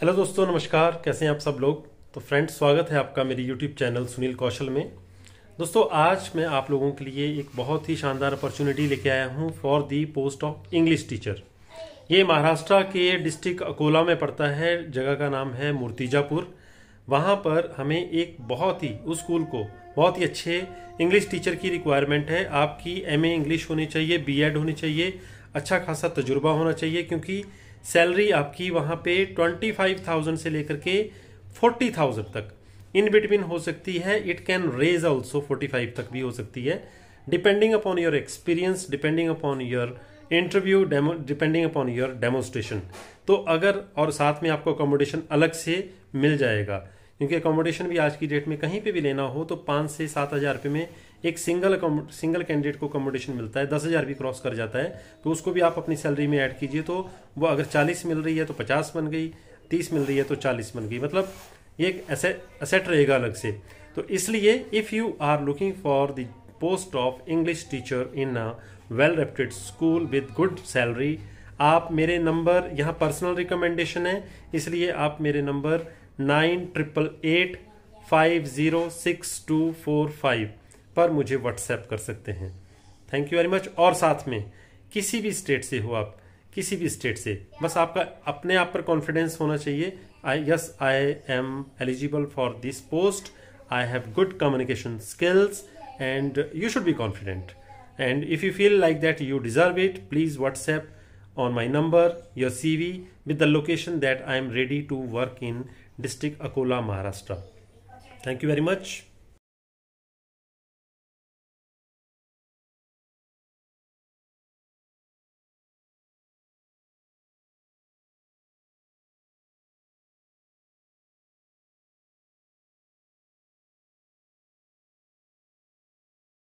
hello दोस्तों नमस्कार कैसे हैं आप सब लोग तो फ्रेंड्स स्वागत है आपका मेरी यूट्यूब चैनल सुनील कौशल में दोस्तों आज मैं आप लोगों के लिए एक बहुत ही शानदार अपॉर्चुनिटी लेके आया हूं for the post of English teacher ये महाराष्ट्र के डिस्ट्रिक्ट अकोला में पड़ता है जगह का नाम है मूर्तिजापुर वहाँ पर हमें एक बहुत ही उस स्कूल को बहुत ही अच्छे इंग्लिश टीचर की रिक्वायरमेंट है आपकी एम इंग्लिश होनी चाहिए बी होनी चाहिए अच्छा खासा तजुर्बा होना चाहिए क्योंकि सैलरी आपकी वहाँ पे ट्वेंटी फाइव थाउजेंड से लेकर के फोर्टी थाउजेंड तक इन बिटवीन हो सकती है it can raise also forty five तक भी हो सकती है depending upon your experience depending upon your interview demo depending upon your demonstration तो अगर और साथ में आपको अकोमोडेशन अलग से मिल जाएगा क्योंकि अकोमोडेशन भी आज की डेट में कहीं पे भी लेना हो तो पाँच से सात हज़ार रुपये में एक सिंगल सिंगल कैंडिडेट को अकोमोडेशन मिलता है दस हज़ार भी क्रॉस कर जाता है तो उसको भी आप अपनी सैलरी में ऐड कीजिए तो वो अगर चालीस मिल रही है तो पचास बन गई तीस मिल रही है तो चालीस बन गई मतलब ये एक असेट रहेगा अलग से तो इसलिए if you are looking for the post of English teacher in a well reputed school with good salary आप मेरे नंबर यहाँ पर्सनल रिकमेंडेशन है इसलिए आप मेरे number nine triple eight five zero six two four five पर मुझे WhatsApp कर सकते हैं थैंक यू वेरी मच और साथ में किसी भी स्टेट से हो आप किसी भी स्टेट से बस आपका अपने आप पर कॉन्फिडेंस होना चाहिए I yes I am eligible for this post I have good communication skills and you should be confident and if you feel like that you deserve it please whatsapp on my number your cv with the location that i am ready to work in district Akola Maharashtra thank you very much